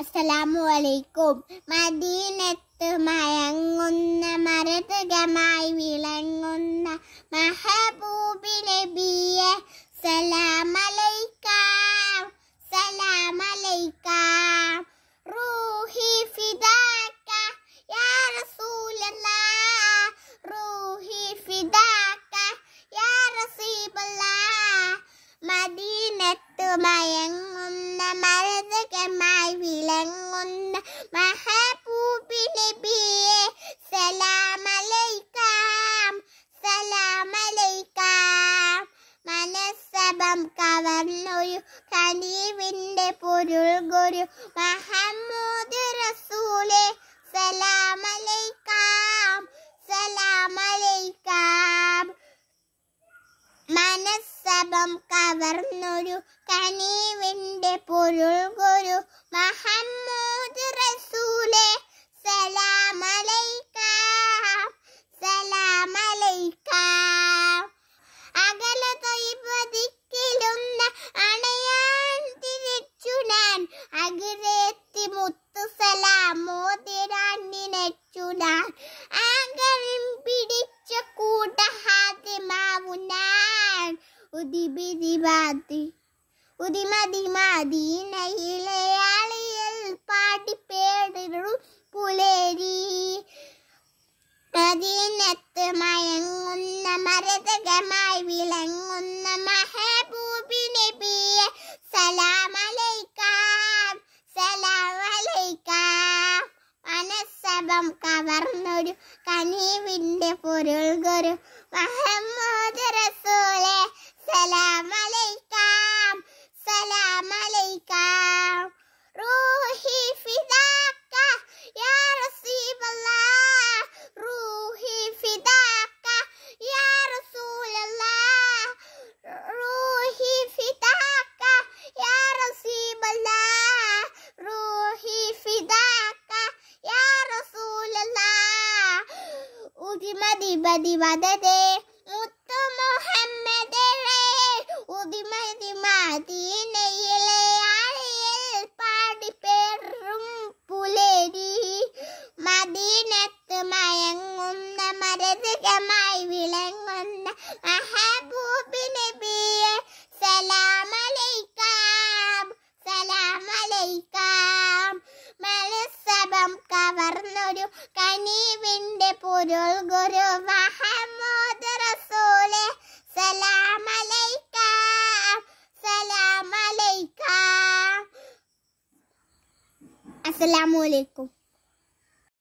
Assalamualaikum. Madinat tu mayangun na marat gamai wilangun na mahabu binabiya. Salam alaikum. Salam alaikum. Ruhi fidaka ya Rasulullah. Ruhi fidaka ya Rasulullah. Madinat tu mayangun na gamai. കൊന്ന മഹാപൂബി നബിയെ സലാമലൈക്കാം സലാമലൈക്കാം മനസ്സബം കവർന്നൊരു കനീവിൻ്റെ പൊരുൾ ഗുരു മഹമ്മൂദ് റസൂലെ സലാമലൈക്കാം സലാമലൈക്കാം മനസ്സബം കവർന്നൊരു കനീവിൻ്റെ പൊരുൾ ഉദി ബിരിവാതി ഉദിമതി മദീനയിലെ അളിയൽ പാടി പേടിടും പുലേരി മദീനത്ത് മയങ്ങുന്ന മരതകമായി വിളങ്ങുന്ന മഹബൂബിനെ പിയെ സലാമലൈക്കാം സലാമലൈക്കാം മനസ്സഭം കവർന്നൊരു കനീവിൻ്റെ പൊരുൾ ഗുരു മഹമ്മദ് റസൂലെ ഉദിമതി ബതി വദതേ മുത്തു മുഹമ്മദേ ഉദിമതി മദീനയിലെ അഴയിൽ പാടി പേറും പുലരി മദീനത്ത് മയങ്ങുന്ന മരതകമായി വിളങ്ങുന്ന മഹബൂബിനെ കവർന്നൊരു കനീവിൻ്റെ പൊരുൾ ഗുരു മഹമ്മദ് റസൂലെ സലാമലൈക്ക അസ്സലാമു അലൈക്കും